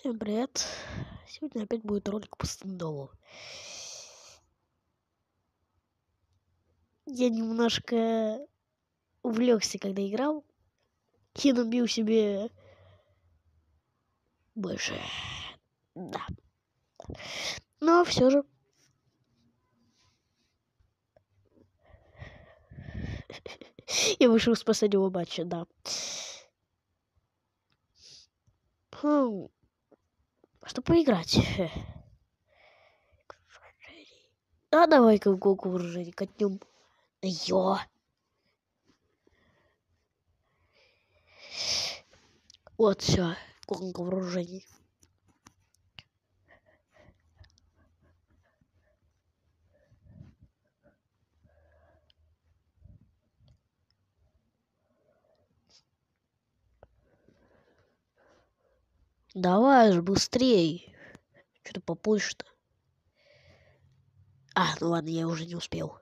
Всем привет! Сегодня опять будет ролик по стендалу. Я немножко увлекся, когда играл. Я набил себе больше. Да. Но все же. Я вышел спасать его матча, да. Хм что поиграть. А давай-ка в Гогу вооружение катнем. Йо. Вот все, гонка вооружений. Давай же быстрей. Что то попозже-то? А, ну ладно, я уже не успел.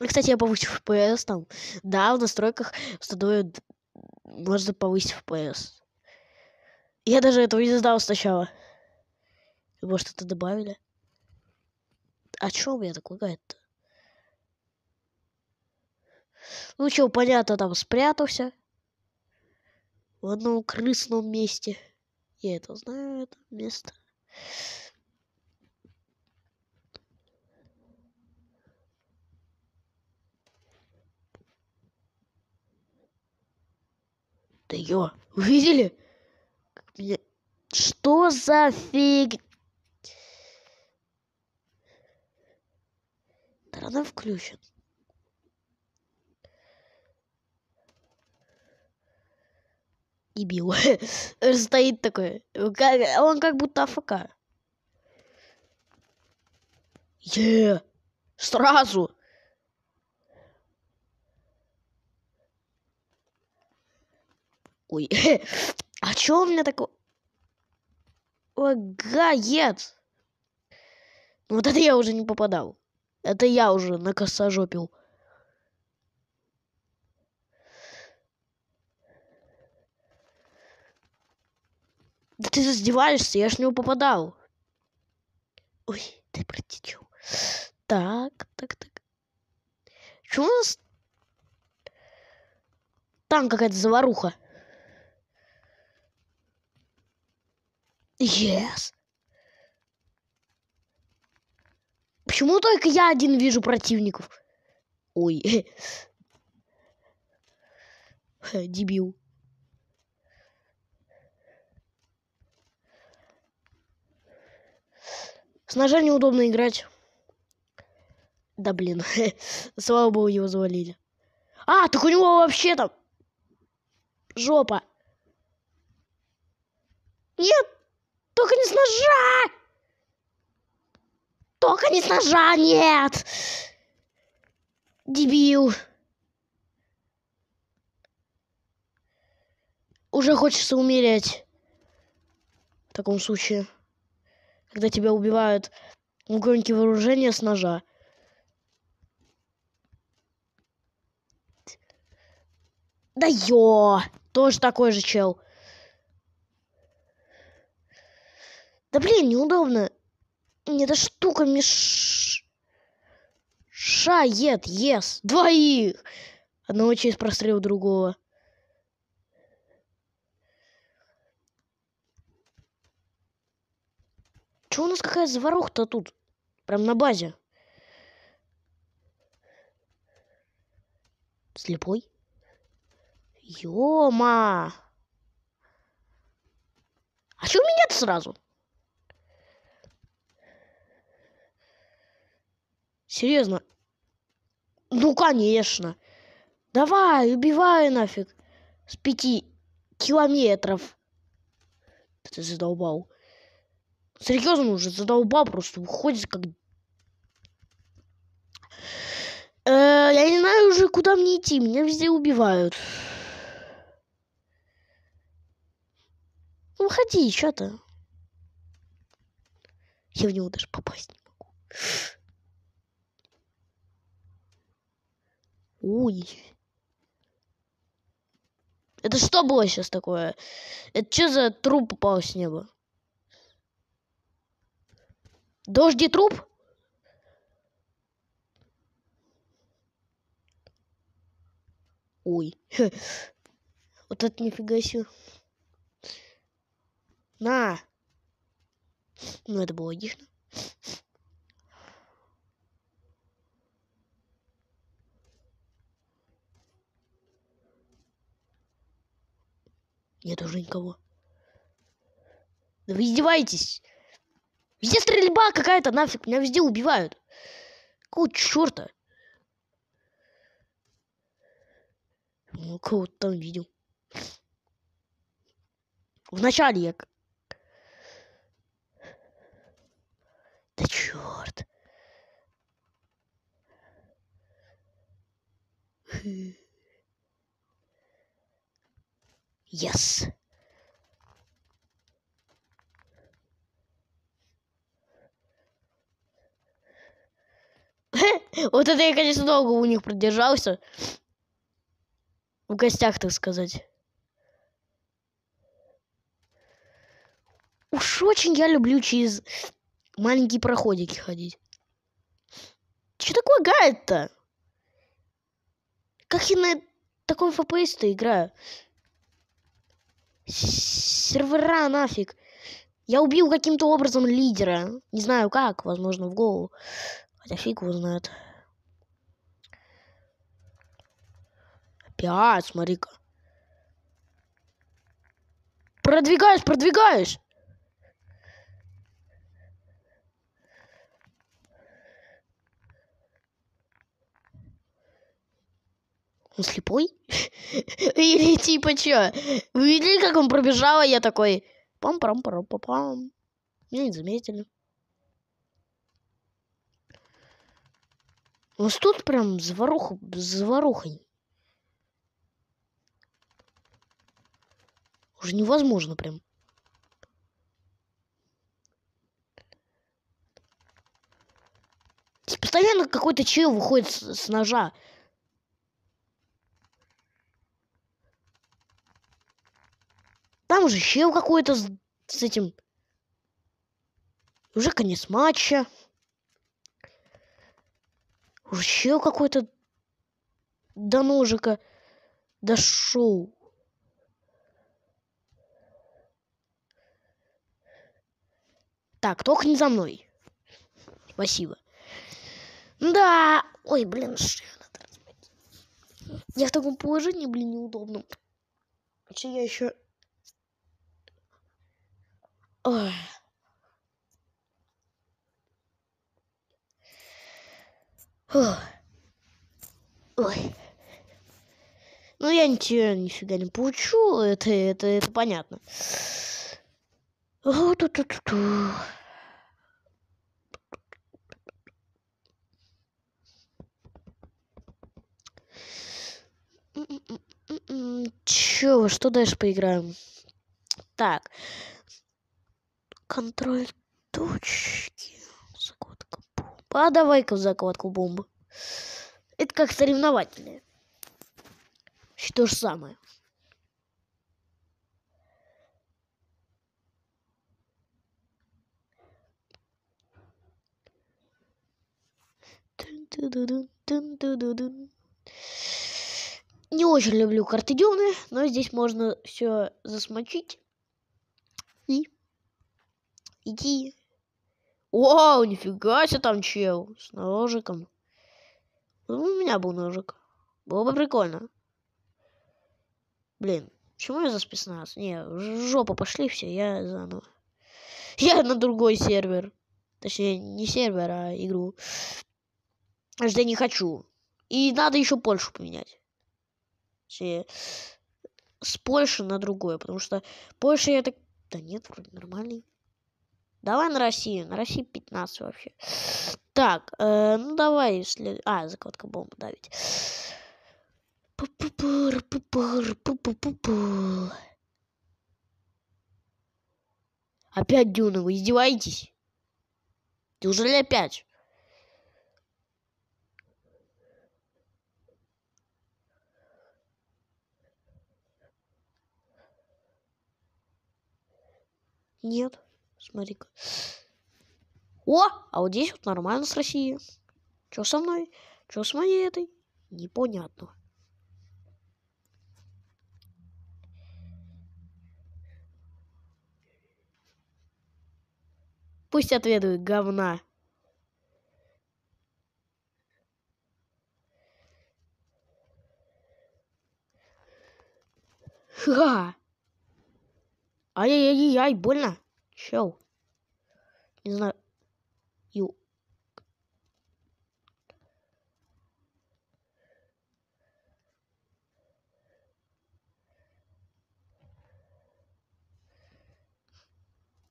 Кстати, я повысил FPS там. Да, в настройках установлен... Можно повысить FPS. Я даже этого не знал сначала. Может, это добавили? А чё у меня так лагает-то? Ну чё, понятно, там спрятался в одном крысном месте. Я это знаю, это место. Да ё, увидели? меня... Что за фиг... Да она и бил. Стоит такой. Он как будто АФК. Е, сразу. Ой, а чё у меня такое? Лагает. Вот это я уже не попадал. Это я уже накосожопил. Да ты издеваешься, я ж в него попадал. Ой, ты протечу. Так, так, так. Чего у нас... Там какая-то заваруха. Yes. Почему только я один вижу противников? Ой. Дебил. С ножа неудобно играть. Да блин, слава богу, его завалили. А, так у него вообще там жопа. Нет, только не с ножа! Только не с ножа, нет! Дебил. Уже хочется умереть. В таком случае когда тебя убивают в гонке вооружения с ножа. Да ё! Тоже такой же чел. Да блин, неудобно. Мне эта штука мешает. Ес. Двоих. Одного через прострел другого. Что у нас какая заваруха-то тут? Прям на базе. Слепой? Ёма! А что меня-то сразу? Серьезно? Ну, конечно. Давай, убивай нафиг. С пяти километров. Ты задолбал. Серьезно уже задолбал просто выходит как... Э, я не знаю уже, куда мне идти. Меня везде убивают. Ну, выходи, что то Я в него даже попасть не могу. Ой. Это что было сейчас такое? Это что за труп упал с неба? Дожди труп? Ой. Вот это нифига себе. На! Ну, это было логично. Нет уже никого. Да вы издеваетесь! Везде стрельба какая-то, нафиг, меня везде убивают. Какого черта? Ну, кого-то там видел. Вначале я... Да черт. Yes. Вот это я, конечно, долго у них продержался. В гостях, так сказать. Уж очень я люблю через маленькие проходики ходить. Че такое лагает-то? Как я на таком FPS-то играю? Сервера нафиг. Я убил каким-то образом лидера. Не знаю как, возможно, в голову. Хотя фиг его знает. Опять, смотри-ка. Продвигаюсь, продвигаюсь. Он слепой? Или типа чё? Вы видели, как он пробежал, а я такой... пам пам, пам, пам пам Меня не заметили. У нас тут прям заваруха, заваруха Уже невозможно прям. постоянно какой-то чел выходит с, с ножа. Там же чел какой-то с, с этим. Уже конец матча. Уже чел какой-то до ножика дошел. Так, только не за мной. Спасибо. Да. Ой, блин, что Я в таком положении, блин, неудобном. Че я еще... Ой. Ой. Ну я ничего нифига не получу, это, это, это понятно. Ту-ту-ту-ту. Чё, во что дальше поиграем? Так. Контроль точки. Закладка бомбы. А давай-ка в закладку бомбы. Это как соревновательное. Что то же самое. Dun dun dun dun dun dun dun. Не очень люблю карты Дюны, но здесь можно все засмочить. И идти. Вау, нифига себе там чел с ножиком. Ну, у меня был ножик. Было бы прикольно. Блин, почему я за спецназ? Не, жопа, пошли все, я заново. Я на другой сервер. Точнее, не сервер, а игру. Жда не хочу. И надо еще Польшу поменять с Польши на другое, потому что Польша я так... Да нет, вроде нормальный. Давай на Россию, на России 15 вообще. Так, э, ну давай, если, А, закладка бомбу давить. Опять Дюна, вы издеваетесь? Неужели опять? Нет. Смотри-ка. О! А вот здесь вот нормально с Россией. Чё со мной? Чё с моей этой? Непонятно. Пусть отведают говна. Ха! Ай-яй-яй-яй, больно. Чел. Не знаю. Ю.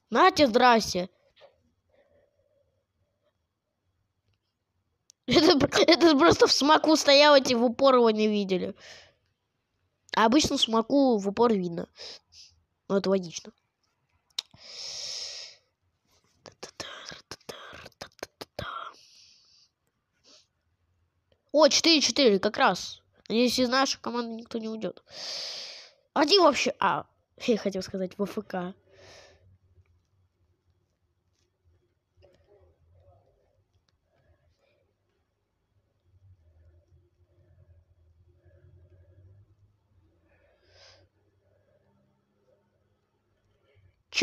Натя, здрасте. Это, это просто в смаку стояло, и в упор его не видели. А обычно смаку в упор видно. Ну, это логично. О, 4-4, как раз. Если из нашей команды никто не уйдет. Один вообще... А, я хотел сказать, в ВФК.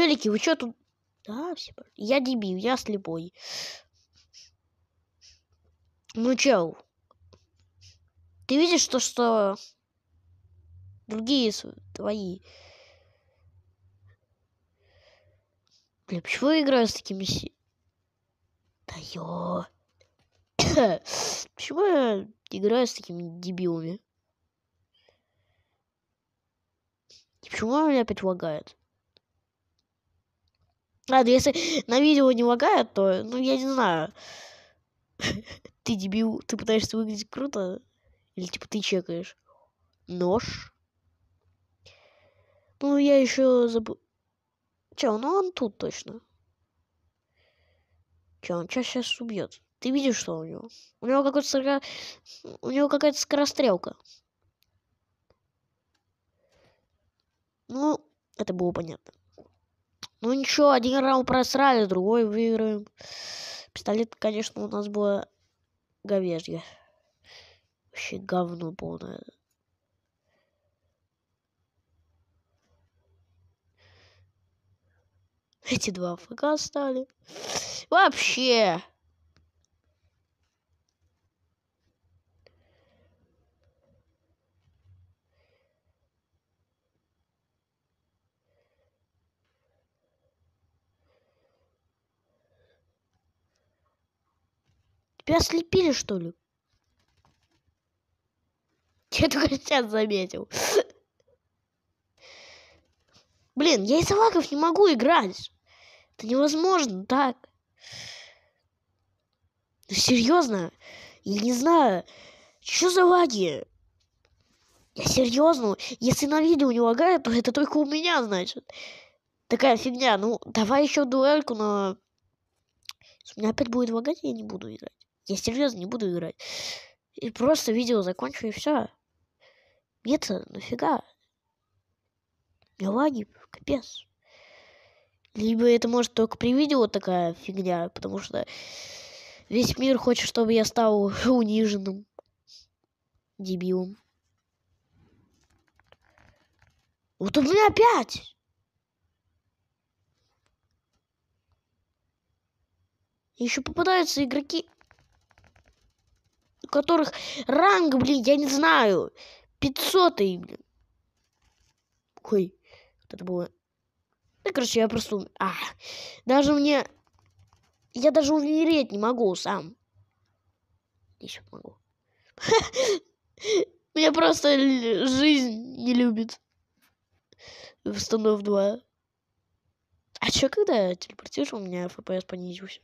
Смешарики, вы что тут? Да, все. Я дебил, я слепой. Ну, чел. Ты видишь то, что другие твои... Блин, почему я играю с такими... Да ё... почему я играю с такими дебилами? И почему меня опять лагает? Ладно, если на видео не лагает, то, ну, я не знаю. Ты дебил, ты пытаешься выглядеть круто? Или, типа, ты чекаешь? Нож? Ну, я еще забыл. Че, ну он тут точно. Че, он сейчас сейчас убьет. Ты видишь, что у него? У него какой-то скоро... У него какая-то скорострелка. Ну, это было понятно. Ну ничего, один раунд просрали, другой выиграем. Пистолет, конечно, у нас было говежье. Вообще говно полное. Эти два ФК стали. Вообще! Тебя слепили, что ли? Я только сейчас заметил. Блин, я из аваков не могу играть. Это невозможно так. Ну, серьезно? Я не знаю. Что за лаги? Я серьезно. Если на видео не лагает, то это только у меня, значит. Такая фигня. Ну, давай еще дуэльку, но... у меня опять будет лагать, я не буду играть. Я серьезно не буду играть. И просто видео закончу и все. Это нафига? Мне лаги, капец. Либо это может только при видео такая фигня, потому что весь мир хочет, чтобы я стал униженным дебилом. Вот у меня опять! Еще попадаются игроки у которых ранг, блин, я не знаю, 500 блин. Ой, вот это было. ну короче, я просто... А, даже мне... Я даже умереть не могу сам. Еще могу. Меня просто жизнь не любит. В станов 2. А чё, когда я телепортируешь, у меня FPS понизился?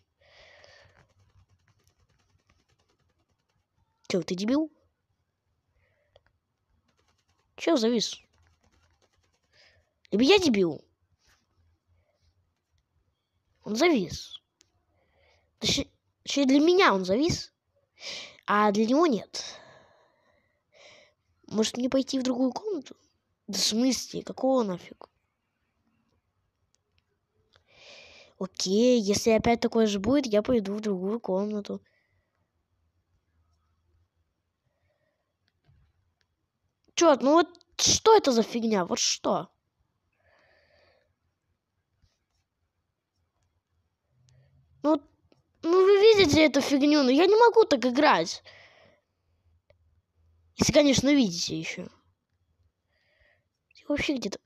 Че, ты дебил? Че завис? Либо я дебил. Он завис. Точнее, для меня он завис, а для него нет. Может мне пойти в другую комнату? Да в смысле? Какого нафиг? Окей, если опять такое же будет, я пойду в другую комнату. Черт, ну вот что это за фигня? Вот что? Ну, ну вы видите эту фигню, ну я не могу так играть. Если, конечно, видите еще. вообще где-то...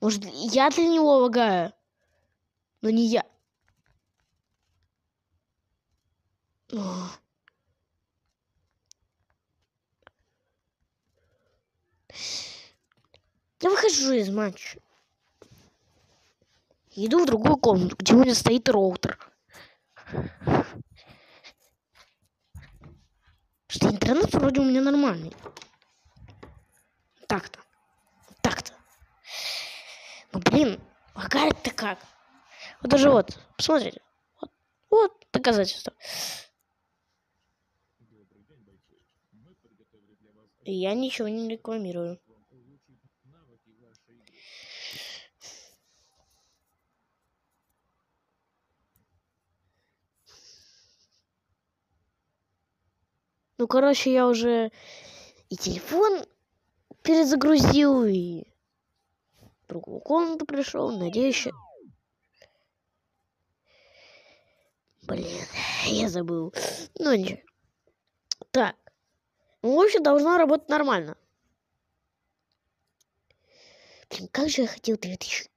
Может, я для него лагаю? но не я. Ох. Я выхожу из матча. Иду в другую комнату, где у меня стоит роутер. Что интернет вроде у меня нормальный. Так-то. Так-то. Ну блин, лагает-то как? Вот даже вот, посмотрите. Вот, вот доказательство. Я ничего не рекламирую. Ну, короче, я уже и телефон перезагрузил, и другую комнату пришел. Надеюсь, Блин, я забыл. Ну ничего. Так. в общем, должно работать нормально. Блин, как же я хотел 2000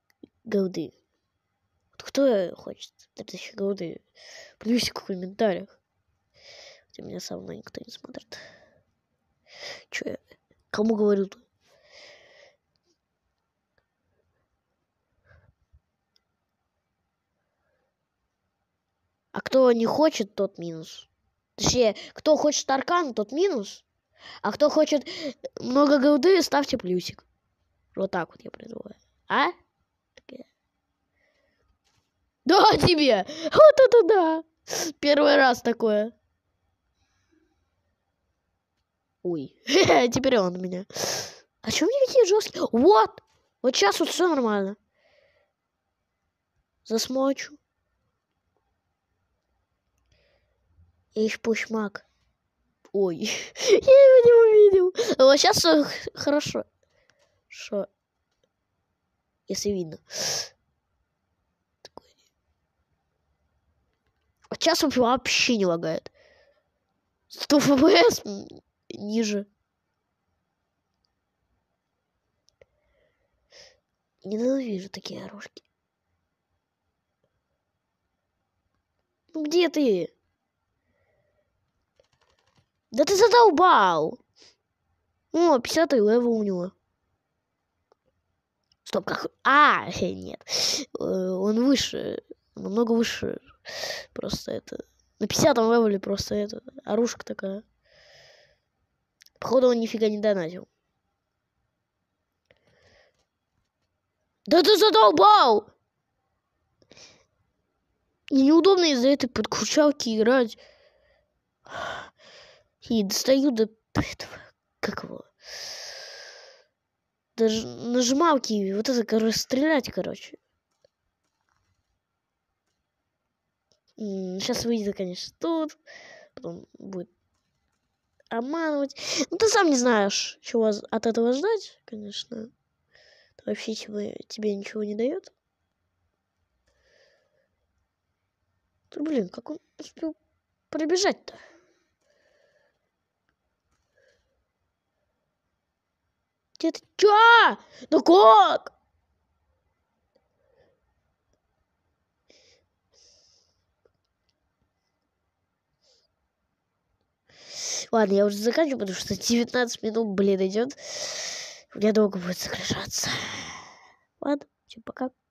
голды. Вот кто хочет 3000 голды? Плюсик в комментариях. Хотя меня со мной никто не смотрит. Че я? Кому говорю-то? А кто не хочет, тот минус. Точнее, кто хочет аркан, тот минус. А кто хочет много голды, ставьте плюсик. Вот так вот я придумаю. А? Да тебе! Вот это да! Первый раз такое. Ой, теперь он меня. А чё мне такие жесткие? Вот! Вот сейчас вот все нормально. Засмочу. И Их пушмак. Ой, я его не увидел. А вот сейчас все хорошо. Что? Если видно. А сейчас вообще не лагает. 100 фпс ниже. Ненавижу такие оружки. Ну где ты? Да ты задолбал! О, 50 левел у него. Стоп, как... А, нет. Э, он выше. много выше. Просто это... На 50 левеле просто это... Оружка такая. Походу, он нифига не донатил. Да ты задолбал! Мне неудобно из-за этой подкручалки играть. И достаю до этого, как его, даже нажималки, вот это, короче, стрелять, короче. Сейчас выйдет, конечно, тут, потом будет обманывать. Ну, ты сам не знаешь, чего от этого ждать, конечно. Это вообще тебе, тебе ничего не дает. блин, как он успел пробежать-то? Это чё? Ну как? Ладно, я уже заканчиваю, потому что 19 минут, блин, идет. У меня долго будет сокращаться. Ладно, всем пока.